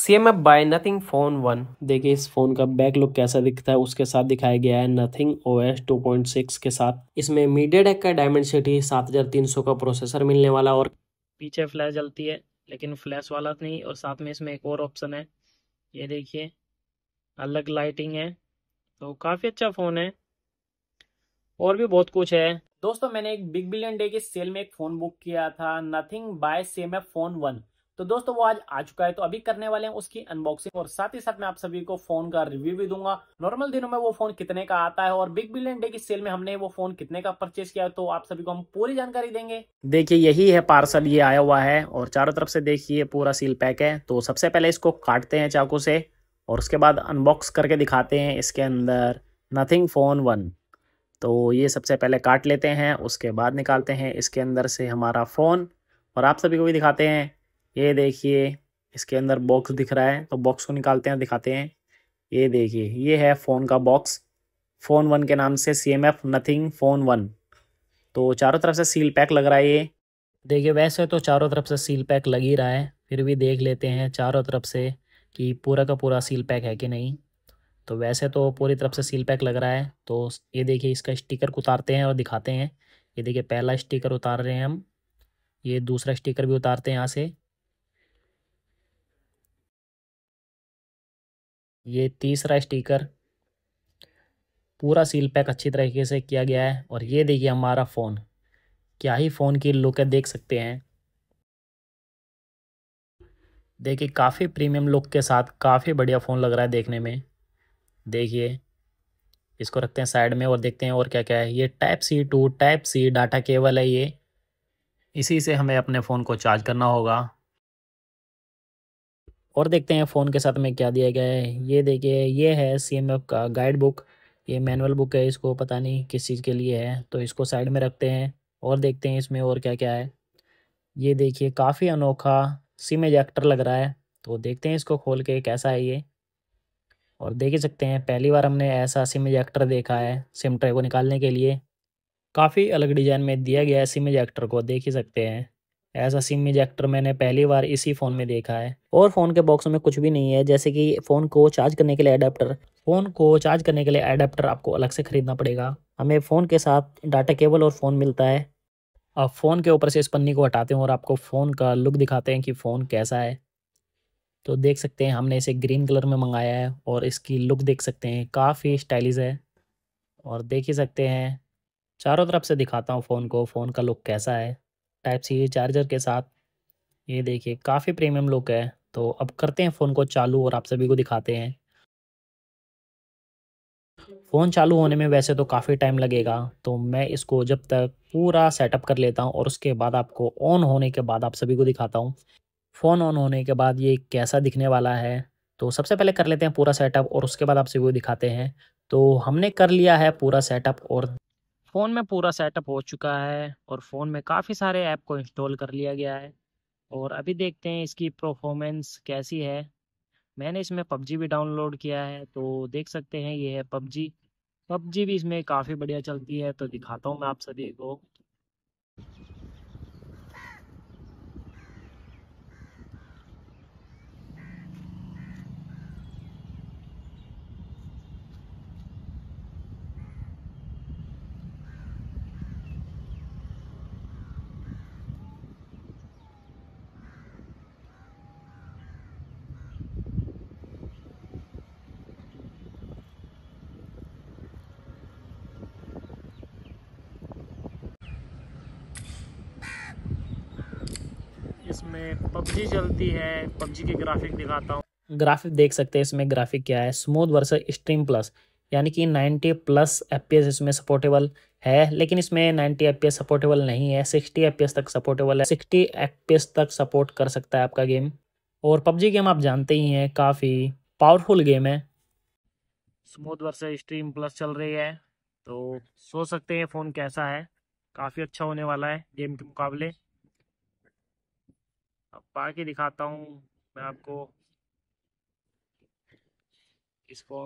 same F by Nothing phone one देखिए इस phone का बैक लुक कैसा दिखता है उसके साथ दिखाया गया है nothing O S two point six के साथ इसमें मीडिया डेक का डायमंड सिटी सात हजार तीन सौ का प्रोसेसर मिलने वाला और पीछे फ्लैश जलती है लेकिन फ्लैश वाला नहीं और साथ में इसमें एक और ऑप्शन है ये देखिए अलग लाइटिंग है तो काफ़ी अच्छा फ़ोन है और भी बहुत कुछ है दोस्तों मैंने एक बिग बिलियन डे के सेल में एक फ़ोन बुक किया था Nothing by C M F phone one तो दोस्तों वो आज आ चुका है तो अभी करने वाले हैं उसकी अनबॉक्सिंग और साथ ही साथ मैं आप सभी को फोन का रिव्यू भी दूंगा नॉर्मल दिनों में वो फोन कितने का आता है और बिग बिलियन डे की सेल में हमने वो फोन कितने का परचेस किया तो आप सभी को हम पूरी जानकारी देंगे देखिए यही है पार्सल ये आया हुआ है और चारों तरफ से देखिए पूरा सील पैक है तो सबसे पहले इसको काटते हैं चाकू से और उसके बाद अनबॉक्स करके दिखाते हैं इसके अंदर नथिंग फ़ोन वन तो ये सबसे पहले काट लेते हैं उसके बाद निकालते हैं इसके अंदर से हमारा फ़ोन और आप सभी को भी दिखाते हैं ये देखिए इसके अंदर बॉक्स दिख रहा है तो बॉक्स को निकालते हैं दिखाते हैं ये देखिए ये है फ़ोन का बॉक्स फ़ोन वन के नाम से C M F nothing phone one तो चारों तरफ से सील पैक लग रहा है ये देखिए वैसे तो चारों तरफ से सील पैक लग ही रहा है फिर भी देख लेते हैं चारों तरफ से कि पूरा का पूरा सील पैक है कि नहीं तो वैसे तो पूरी तरफ से सील पैक लग रहा है तो ये देखिए इसका स्टिकर उतारते हैं और दिखाते हैं ये देखिए पहला स्टिकर उतार रहे हैं हम ये दूसरा स्टिकर भी उतारते हैं यहाँ से ये तीसरा स्टिकर पूरा सील पैक अच्छी तरीके से किया गया है और ये देखिए हमारा फ़ोन क्या ही फ़ोन की लुक है देख सकते हैं देखिए काफ़ी प्रीमियम लुक के साथ काफ़ी बढ़िया फ़ोन लग रहा है देखने में देखिए इसको रखते हैं साइड में और देखते हैं और क्या क्या है ये type C to type C data cable है ये इसी से हमें अपने फ़ोन को चार्ज करना होगा और देखते हैं फ़ोन के साथ में क्या दिया गया है ये देखिए ये है सी का गाइड बुक ये मैनुअल बुक है इसको पता नहीं किस चीज़ के लिए है तो इसको साइड में रखते हैं और देखते हैं इसमें और क्या क्या है ये देखिए काफ़ी अनोखा सिम एजेक्टर लग रहा है तो देखते हैं इसको खोल के कैसा है ये और देख ही सकते हैं पहली बार हमने ऐसा सिम एजेक्टर देखा है सिम ट्रे को निकालने के लिए काफ़ी अलग डिज़ाइन में दिया गया है सिम एजेक्टर को देख ही सकते हैं ऐसा सिम इजेक्टर मैंने पहली बार इसी फ़ोन में देखा है और फ़ोन के बॉक्स में कुछ भी नहीं है जैसे कि फ़ोन को चार्ज करने के लिए अडेप्टर फ़ोन को चार्ज करने के लिए अडेप्टर आपको अलग से ख़रीदना पड़ेगा हमें फ़ोन के साथ डाटा केबल और फ़ोन मिलता है अब फ़ोन के ऊपर से इस पन्नी को हटाते हैं और आपको फ़ोन का लुक दिखाते हैं कि फ़ोन कैसा है तो देख सकते हैं हमने इसे ग्रीन कलर में मंगाया है और इसकी लुक देख सकते हैं काफ़ी स्टाइलिश है और देख ही सकते हैं चारों तरफ से दिखाता हूँ फ़ोन को फ़ोन का लुक कैसा है टाइप सी चार्जर के साथ ये देखिए काफ़ी प्रीमियम लुक है तो अब करते हैं फ़ोन को चालू और आप सभी को दिखाते हैं फ़ोन चालू होने में वैसे तो काफ़ी टाइम लगेगा तो मैं इसको जब तक पूरा सेटअप कर लेता हूँ और उसके बाद आपको ऑन होने के बाद आप सभी को दिखाता हूँ फ़ोन ऑन होने के बाद ये कैसा दिखने वाला है तो सबसे पहले कर लेते हैं पूरा सेटअप और उसके बाद आप सभी को दिखाते हैं तो हमने कर लिया है पूरा सेटअप और फ़ोन में पूरा सेटअप हो चुका है और फ़ोन में काफ़ी सारे ऐप को इंस्टॉल कर लिया गया है और अभी देखते हैं इसकी परफॉर्मेंस कैसी है मैंने इसमें पबजी भी डाउनलोड किया है तो देख सकते हैं ये है पबजी पबजी भी इसमें काफ़ी बढ़िया चलती है तो दिखाता हूँ मैं आप सभी को में पबजी चलती है पबजी की ग्राफिक दिखाता हूँ ग्राफिक देख सकते हैं इसमें ग्राफिक क्या है स्मूथ वर्स स्ट्रीम प्लस यानी कि 90 प्लस एफ इसमें सपोर्टेबल है लेकिन इसमें 90 एफ सपोर्टेबल नहीं है 60 एफ तक सपोर्टेबल है 60 एफ तक सपोर्ट कर सकता है आपका गेम और पबजी गेम आप जानते ही हैं काफ़ी पावरफुल गेम है स्मूथ वर्स स्ट्रीम प्लस चल रही है तो सोच सकते हैं फ़ोन कैसा है काफ़ी अच्छा होने वाला है गेम के मुकाबले अब बाकी दिखाता हूँ मैं आपको इसको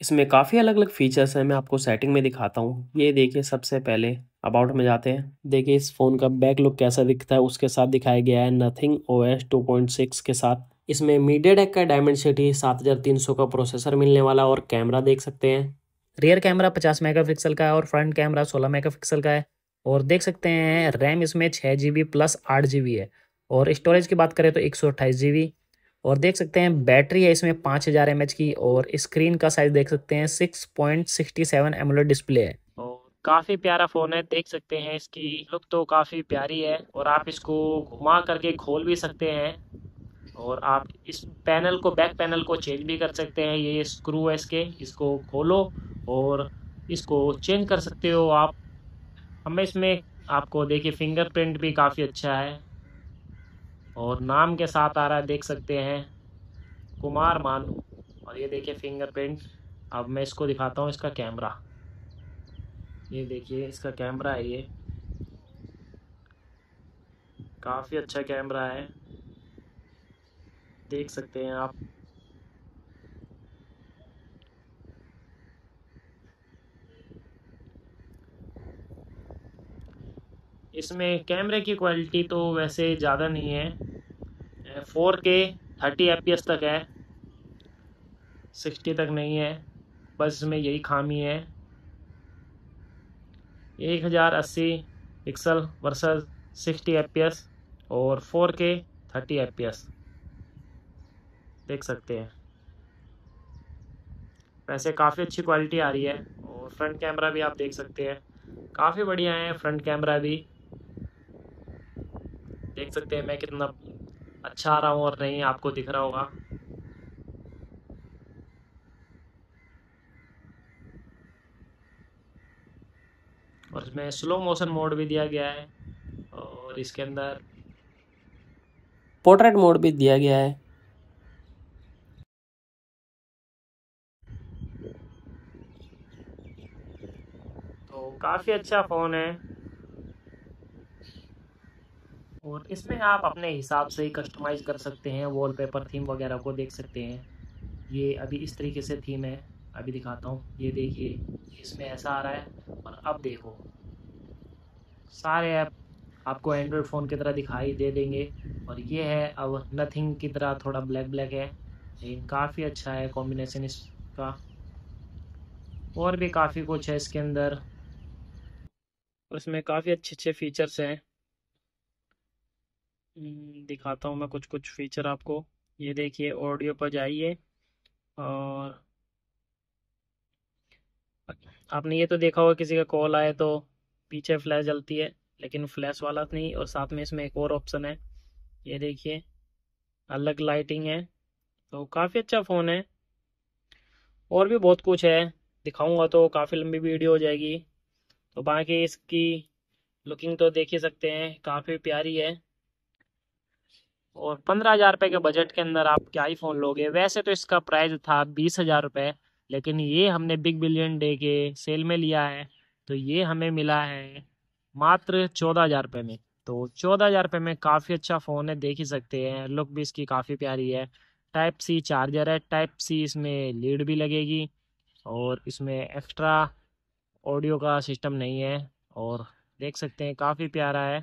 इसमें काफ़ी अलग अलग फीचर्स हैं मैं आपको सेटिंग में दिखाता हूँ ये देखिए सबसे पहले अबाउट में जाते हैं देखिए इस फ़ोन का बैक लुक कैसा दिखता है उसके साथ दिखाया गया है nothing O S two point six के साथ इसमें मीडिया टेक का डायमंड सिटी सात हज़ार तीन सौ का प्रोसेसर मिलने वाला और कैमरा देख सकते हैं रियर कैमरा पचास मेगा का है और फ्रंट कैमरा सोलह मेगा का है और देख सकते हैं रैम इसमें छः जी बी प्लस आठ जी बी है और स्टोरेज की बात करें तो एक सौ अट्ठाईस जी बी और देख सकते हैं बैटरी है इसमें पाँच हज़ार एम एच की और स्क्रीन का साइज़ देख सकते हैं six point sixty seven AMOLED display है और काफ़ी प्यारा फ़ोन है देख सकते हैं इसकी लुक तो काफ़ी प्यारी है और आप इसको घुमा करके खोल भी सकते हैं और आप इस पैनल को बैक पैनल को चेंज भी कर सकते हैं ये स्क्रू है इसके इसको खोलो और इसको चेंज कर सकते हो आप हमें इसमें आपको देखिए फिंगरप्रिंट भी काफ़ी अच्छा है और नाम के साथ आ रहा है देख सकते हैं कुमार मानू और ये देखिए फिंगरप्रिंट अब मैं इसको दिखाता हूँ इसका कैमरा ये देखिए इसका कैमरा है ये काफ़ी अच्छा कैमरा है देख सकते हैं आप इसमें कैमरे की क्वालिटी तो वैसे ज़्यादा नहीं है फोर के थर्टी एफ तक है सिक्सटी तक नहीं है बस इसमें यही खामी है एक हज़ार अस्सी पिक्सल वर्सल सिक्सटी एफ और फोर के थर्टी एफ देख सकते हैं वैसे काफ़ी अच्छी क्वालिटी आ रही है और फ्रंट कैमरा भी आप देख सकते हैं काफ़ी बढ़िया है फ्रंट कैमरा भी देख सकते हैं मैं कितना अच्छा आ रहा हूँ और नहीं आपको दिख रहा होगा और इसमें स्लो मोशन मोड भी दिया गया है और इसके अंदर पोर्ट्रेट मोड भी दिया गया है तो काफ़ी अच्छा फ़ोन है और इसमें आप अपने हिसाब से कस्टमाइज कर सकते हैं वॉलपेपर थीम वगैरह को देख सकते हैं ये अभी इस तरीके से थीम है अभी दिखाता हूँ ये देखिए इसमें ऐसा आ रहा है और अब देखो सारे ऐप आपको एंड्रॉयड फ़ोन की तरह दिखाई दे देंगे और ये है अब नथिंग की तरह थोड़ा ब्लैक ब्लैक है लेकिन काफ़ी अच्छा है कॉम्बिनेसन इसका और भी काफ़ी कुछ है इसके अंदर उसमें काफ़ी अच्छे अच्छे फीचर्स हैं हम्म, दिखाता हूँ मैं कुछ कुछ फीचर आपको ये देखिए ऑडियो पर जाइए और आपने ये तो देखा होगा किसी का कॉल आए तो पीछे फ्लैश जलती है लेकिन फ्लैश वाला तो नहीं और साथ में इसमें एक और ऑप्शन है ये देखिए अलग लाइटिंग है तो काफ़ी अच्छा फ़ोन है और भी बहुत कुछ है दिखाऊंगा तो काफ़ी लंबी वीडियो हो जाएगी तो बाकी इसकी लुकिंग तो देख ही सकते हैं काफ़ी प्यारी है और पंद्रह हज़ार रुपये के बजट के अंदर आप क्या ही फ़ोन लोगे वैसे तो इसका प्राइस था बीस हज़ार रुपये लेकिन ये हमने बिग बिलियन डे के सेल में लिया है तो ये हमें मिला है मात्र चौदह हज़ार रुपये में तो चौदह हज़ार रुपये में काफ़ी अच्छा फ़ोन है देख ही सकते हैं लुक भी इसकी काफ़ी प्यारी है टाइप सी चार्जर है टाइप सी इसमें लीड भी लगेगी और इसमें एक्स्ट्रा ऑडियो का सिस्टम नहीं है और देख सकते हैं काफ़ी प्यारा है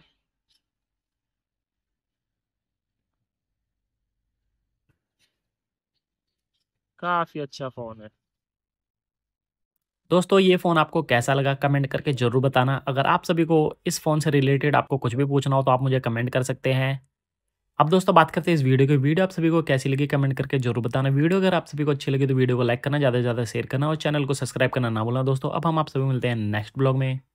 काफ़ी अच्छा फ़ोन है दोस्तों ये फ़ोन आपको कैसा लगा कमेंट करके ज़रूर बताना अगर आप सभी को इस फ़ोन से रिलेटेड आपको कुछ भी पूछना हो तो आप मुझे कमेंट कर सकते हैं अब दोस्तों बात करते हैं इस वीडियो की वीडियो आप सभी को कैसी लगी कमेंट करके जरूर बताना वीडियो अगर आप सभी को अच्छी लगी तो वीडियो को लाइक करना ज़्यादा से ज़्यादा शेयर करना और चैनल को सब्सक्राइब करना ना बोलना दोस्तों अब हम आप सभी मिलते हैं नेक्स्ट ब्लॉग में